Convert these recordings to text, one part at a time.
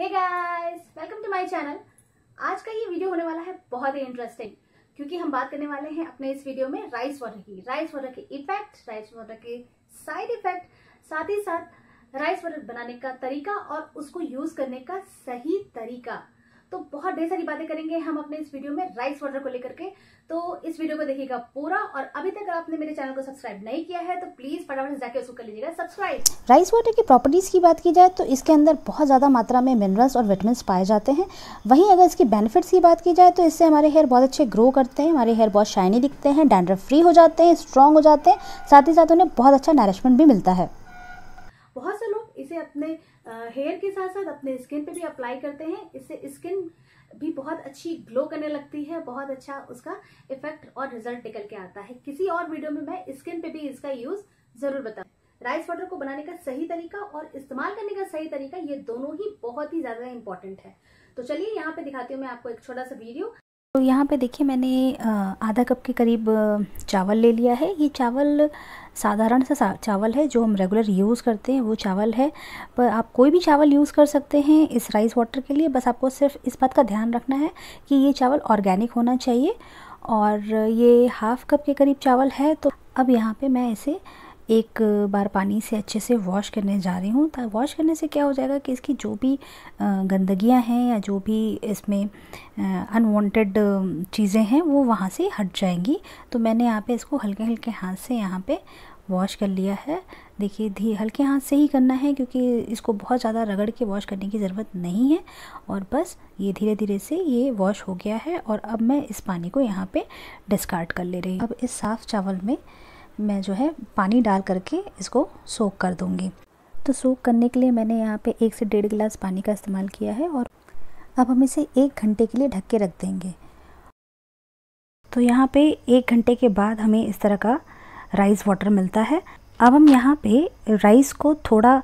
hey guys welcome to my channel आज का ये वीडियो होने वाला है बहुत ही इंटरेस्टिंग क्योंकि हम बात करने वाले हैं अपने इस वीडियो में राइस वाटर की राइस वाटर के इफेक्ट राइस वाटर के साइड इफेक्ट साथ ही साथ राइस वाटर बनाने का तरीका और उसको यूज करने का सही तरीका तो बहुत ढेर सारी बातें करेंगे हम अपने इस वीडियो में राइस वाटर को लेकर के तो इस वीडियो को देखिएगा पूरा और अभी तक आपने मेरे चैनल को सब्सक्राइब नहीं किया है तो प्लीज फटाफट जाके उसको कर लीजिएगा सब्सक्राइब राइस वाटर की प्रॉपर्टीज की बात की जाए तो इसके अंदर बहुत ज्यादा मात्रा में मिनरल्स और विटामिन पाए जाते हैं वहीं अगर इसकी बेनिफिट्स की बात की जाए तो इससे हमारे हेयर बहुत अच्छे ग्रो करते हैं हमारे हेयर बहुत शाइनी दिखते हैं डैंड्रफ फ्री हो जाते हैं स्ट्रॉन्ग हो जाते हैं साथ ही साथ उन्हें बहुत अच्छा नरिशमेंट भी मिलता है इसे अपने हेयर के साथ साथ अपने स्किन पे भी अप्लाई करते हैं इससे स्किन भी बहुत अच्छी ग्लो करने लगती है बहुत अच्छा उसका इफेक्ट और रिजल्ट निकल के आता है किसी और वीडियो में मैं स्किन पे भी इसका यूज जरूर बताऊँ राइस वाटर को बनाने का सही तरीका और इस्तेमाल करने का सही तरीका ये दोनों ही बहुत ही ज्यादा इंपॉर्टेंट है तो चलिए यहाँ पे दिखाती हूँ मैं आपको एक छोटा सा वीडियो तो यहाँ पे देखिए मैंने आधा कप के करीब चावल ले लिया है ये चावल साधारण सा चावल है जो हम रेगुलर यूज़ करते हैं वो चावल है पर आप कोई भी चावल यूज़ कर सकते हैं इस राइस वाटर के लिए बस आपको सिर्फ इस बात का ध्यान रखना है कि ये चावल ऑर्गेनिक होना चाहिए और ये हाफ़ कप के करीब चावल है तो अब यहाँ पे मैं इसे एक बार पानी से अच्छे से वॉश करने जा रही हूँ वॉश तो करने से क्या हो जाएगा कि इसकी जो भी गंदगियाँ हैं या जो भी इसमें अनवांटेड चीज़ें हैं वो वहाँ से हट जाएंगी तो मैंने यहाँ पे इसको हल्के हल्के हाथ से यहाँ पे वॉश कर लिया है देखिए धी हल्के हाथ से ही करना है क्योंकि इसको बहुत ज़्यादा रगड़ के वॉश करने की ज़रूरत नहीं है और बस ये धीरे धीरे से ये वॉश हो गया है और अब मैं इस पानी को यहाँ पे डिस्कार्ड कर ले रही हूँ अब इस साफ़ चावल में मैं जो है पानी डाल करके इसको सोख कर दूँगी तो सोख करने के लिए मैंने यहाँ पे एक से डेढ़ गिलास पानी का इस्तेमाल किया है और अब हम इसे एक घंटे के लिए ढक के रख देंगे तो यहाँ पे एक घंटे के बाद हमें इस तरह का राइस वाटर मिलता है अब हम यहाँ पे राइस को थोड़ा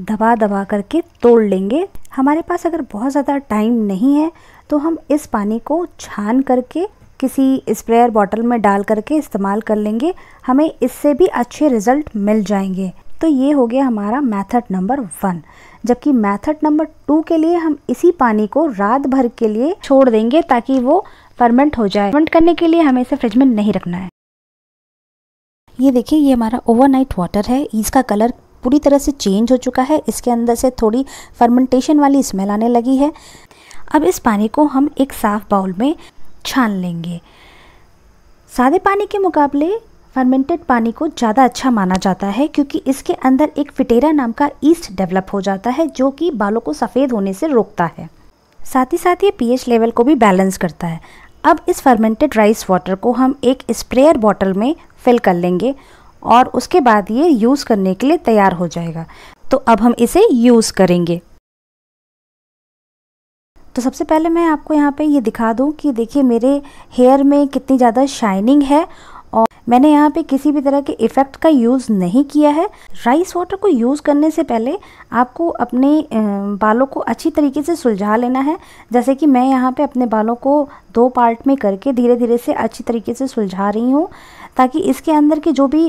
दबा दबा करके तोड़ लेंगे हमारे पास अगर बहुत ज़्यादा टाइम नहीं है तो हम इस पानी को छान करके किसी स्प्रेयर बॉटल में डाल करके इस्तेमाल कर लेंगे हमें इससे भी अच्छे रिज़ल्ट मिल जाएंगे तो ये हो गया हमारा मेथड नंबर वन जबकि मेथड नंबर टू के लिए हम इसी पानी को रात भर के लिए छोड़ देंगे ताकि वो फर्मेंट हो जाए फर्मेंट करने के लिए हमें इसे फ्रिज में नहीं रखना है ये देखिए ये हमारा ओवरनाइट वाटर है इसका कलर पूरी तरह से चेंज हो चुका है इसके अंदर से थोड़ी फर्मेंटेशन वाली स्मेल आने लगी है अब इस पानी को हम एक साफ़ बाउल में छान लेंगे सादे पानी के मुकाबले फर्मेंटेड पानी को ज़्यादा अच्छा माना जाता है क्योंकि इसके अंदर एक फिटेरा नाम का ईस्ट डेवलप हो जाता है जो कि बालों को सफ़ेद होने से रोकता है साथ ही साथ ये पीएच लेवल को भी बैलेंस करता है अब इस फर्मेंटेड राइस वाटर को हम एक स्प्रेयर बॉटल में फिल कर लेंगे और उसके बाद ये यूज़ करने के लिए तैयार हो जाएगा तो अब हम इसे यूज़ करेंगे तो सबसे पहले मैं आपको यहाँ पे ये दिखा दूँ कि देखिए मेरे हेयर में कितनी ज़्यादा शाइनिंग है मैंने यहाँ पे किसी भी तरह के इफ़ेक्ट का यूज़ नहीं किया है राइस वाटर को यूज़ करने से पहले आपको अपने बालों को अच्छी तरीके से सुलझा लेना है जैसे कि मैं यहाँ पे अपने बालों को दो पार्ट में करके धीरे धीरे से अच्छी तरीके से सुलझा रही हूँ ताकि इसके अंदर के जो भी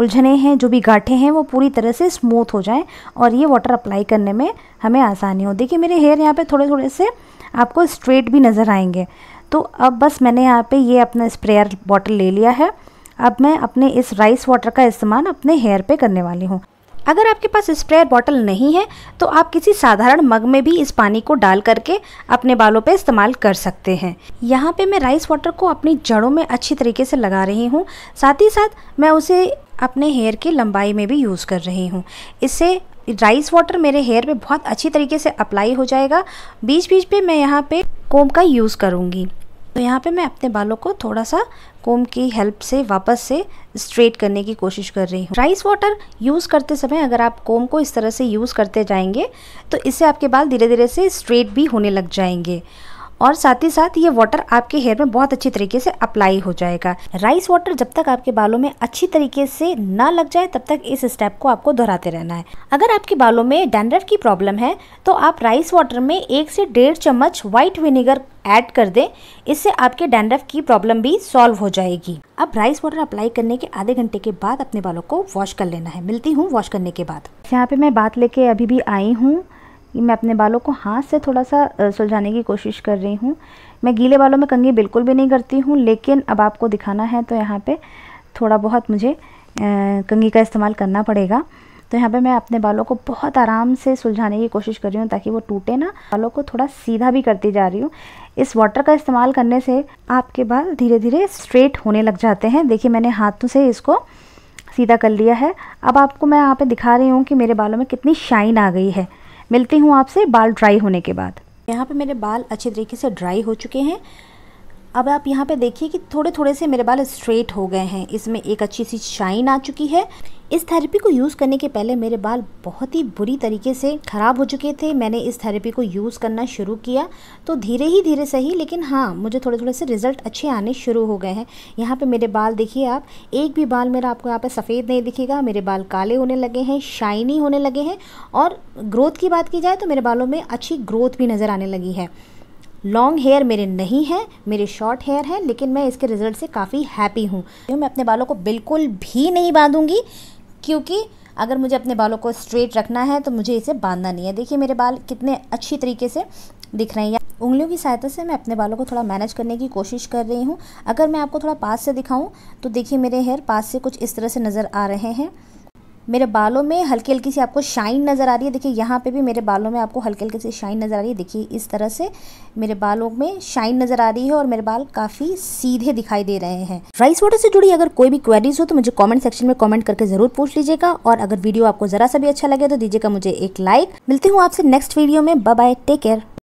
उलझने हैं जो भी गाठे हैं वो पूरी तरह से स्मूथ हो जाएँ और ये वाटर अप्लाई करने में हमें आसानी हो देखिए मेरे हेयर यहाँ पर थोड़े थोड़े से आपको स्ट्रेट भी नज़र आएंगे तो अब बस मैंने यहाँ पे ये अपना स्प्रेयर बॉटल ले लिया है अब मैं अपने इस राइस वाटर का इस्तेमाल अपने हेयर पे करने वाली हूँ अगर आपके पास स्प्रेयर बॉटल नहीं है तो आप किसी साधारण मग में भी इस पानी को डाल करके अपने बालों पे इस्तेमाल कर सकते हैं यहाँ पे मैं राइस वाटर को अपनी जड़ों में अच्छी तरीके से लगा रही हूँ साथ ही साथ मैं उसे अपने हेयर की लंबाई में भी यूज़ कर रही हूँ इससे राइस वाटर मेरे हेयर पर बहुत अच्छी तरीके से अप्लाई हो जाएगा बीच बीच पर मैं यहाँ पर कोम का यूज़ करूँगी तो यहाँ पे मैं अपने बालों को थोड़ा सा कोम की हेल्प से वापस से स्ट्रेट करने की कोशिश कर रही हूँ राइस वाटर यूज़ करते समय अगर आप कोम को इस तरह से यूज़ करते जाएंगे तो इससे आपके बाल धीरे धीरे से स्ट्रेट भी होने लग जाएंगे और साथ ही साथ ये वाटर आपके हेयर में बहुत अच्छी तरीके से अप्लाई हो जाएगा राइस वाटर जब तक आपके बालों में अच्छी तरीके से ना लग जाए तब तक इस स्टेप को आपको दोहराते रहना है अगर आपके बालों में डैंड्रफ की प्रॉब्लम है तो आप राइस वाटर में एक से डेढ़ चम्मच व्हाइट विनेगर ऐड कर दें इससे आपके डैंड्रफ की प्रॉब्लम भी सॉल्व हो जाएगी अब राइस वाटर अप्लाई करने के आधे घंटे के बाद अपने बालों को वॉश कर लेना है मिलती हूँ वॉश करने के बाद यहाँ पे मैं बात लेके अभी भी आई हूँ मैं अपने बालों को हाथ से थोड़ा सा सुलझाने की कोशिश कर रही हूँ मैं गीले बालों में कंघी बिल्कुल भी नहीं करती हूँ लेकिन अब आपको दिखाना है तो यहाँ पर थोड़ा बहुत मुझे कंघी का इस्तेमाल करना पड़ेगा तो यहाँ पे मैं अपने बालों को बहुत आराम से सुलझाने की कोशिश कर रही हूँ ताकि वो टूटे ना बालों को थोड़ा सीधा भी करती जा रही हूँ इस वाटर का इस्तेमाल करने से आपके बाल धीरे धीरे स्ट्रेट होने लग जाते हैं देखिए मैंने हाथों से इसको सीधा कर लिया है अब आपको मैं यहाँ पे दिखा रही हूँ कि मेरे बालों में कितनी शाइन आ गई है मिलती हूँ आपसे बाल ड्राई होने के बाद यहाँ पे मेरे बाल अच्छे तरीके से ड्राई हो चुके हैं अब आप यहाँ पे देखिए कि थोड़े थोड़े से मेरे बाल स्ट्रेट हो गए हैं इसमें एक अच्छी सी शाइन आ चुकी है इस थेरेपी को यूज़ करने के पहले मेरे बाल बहुत ही बुरी तरीके से ख़राब हो चुके थे मैंने इस थेरेपी को यूज़ करना शुरू किया तो धीरे ही धीरे सही लेकिन हाँ मुझे थोड़े थोड़े से रिज़ल्ट अच्छे आने शुरू हो गए हैं यहाँ पे मेरे बाल देखिए आप एक भी बाल मेरा आपको यहाँ पे सफ़ेद नहीं दिखेगा मेरे बाल काले होने लगे हैं शाइनी होने लगे हैं और ग्रोथ की बात की जाए तो मेरे बालों में अच्छी ग्रोथ भी नज़र आने लगी है लॉन्ग हेयर मेरे नहीं है मेरे शॉर्ट हेयर हैं लेकिन मैं इसके रिज़ल्ट से काफ़ी हैप्पी हूँ मैं अपने बालों को बिल्कुल भी नहीं बांधूँगी क्योंकि अगर मुझे अपने बालों को स्ट्रेट रखना है तो मुझे इसे बांधना नहीं है देखिए मेरे बाल कितने अच्छी तरीके से दिख रहे हैं उंगलियों की सहायता से मैं अपने बालों को थोड़ा मैनेज करने की कोशिश कर रही हूँ अगर मैं आपको थोड़ा पास से दिखाऊँ तो देखिए मेरे हेयर पास से कुछ इस तरह से नज़र आ रहे हैं मेरे बालों में हल्की हल्की सी आपको शाइन नज़र आ रही है देखिए यहाँ पे भी मेरे बालों में आपको हल्की हल्की सी शाइन नज़र आ रही है देखिए इस तरह से मेरे बालों में शाइन नज़र आ रही है और मेरे बाल काफ़ी सीधे दिखाई दे रहे हैं राइस वाटर से जुड़ी अगर कोई भी क्वेरीज हो तो मुझे कॉमेंट सेक्शन में कॉमेंट करके ज़रूर पूछ लीजिएगा और अगर वीडियो आपको ज़रा सा भी अच्छा लगे तो दीजिएगा मुझे एक लाइक मिलती हूँ आपसे नेक्स्ट वीडियो में बाय टेक केयर